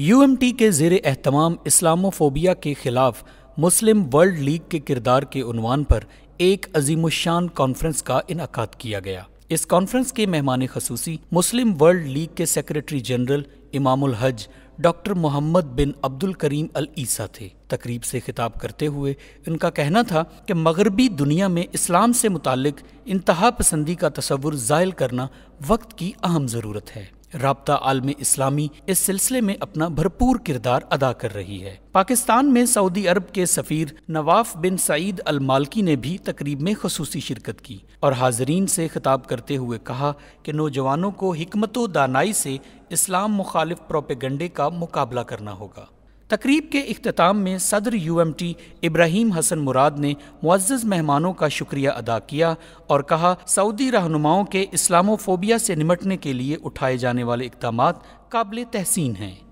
UMT के जेर अहतमाम इस्लामोफोबिया के खिलाफ मुस्लिम वर्ल्ड लीग के किरदार के उनवान पर एक अजीमशान कॉन्फ्रेंस का इनका किया गया इस कॉन्फ्रेंस के मेहमान खसूसी मुस्लिम वर्ल्ड लीग के सेक्रेटरी जनरल इमामुल हज doctor Mohammad bin Abdul Karim Al Issa थे तकरीब से खिताब करते हुए उनका कहना था कि मगरबी दुनिया में इस्लाम से मुतल इंतहा पसंदी का तस्वुर ज़ायल करना वक्त की अहम ज़रूरत है रबता आलम इस्लामी इस सिलसिले में अपना भरपूर किरदार अदा कर रही है पाकिस्तान में सऊदी अरब के सफ़ीर नवाफ बिन सईद अल मालकी ने भी तकरीब में खसूसी शिरकत की और हाजरीन से खिताब करते हुए कहा कि नौजवानों को हमत दानाई से इस्लाम मुखालिफ प्रोपेगंडे का मुकाबला करना होगा तकरीब के अख्ताम में सदर U M T Ibrahim Hassan Murad ने मुज्ज़ मेहमानों का शुक्रिया अदा किया और कहा सऊदी रहनुमाओं के इस्लामोफोबिया से निमटने के लिए उठाए जाने वाले इकदाम काबिल तहसीन हैं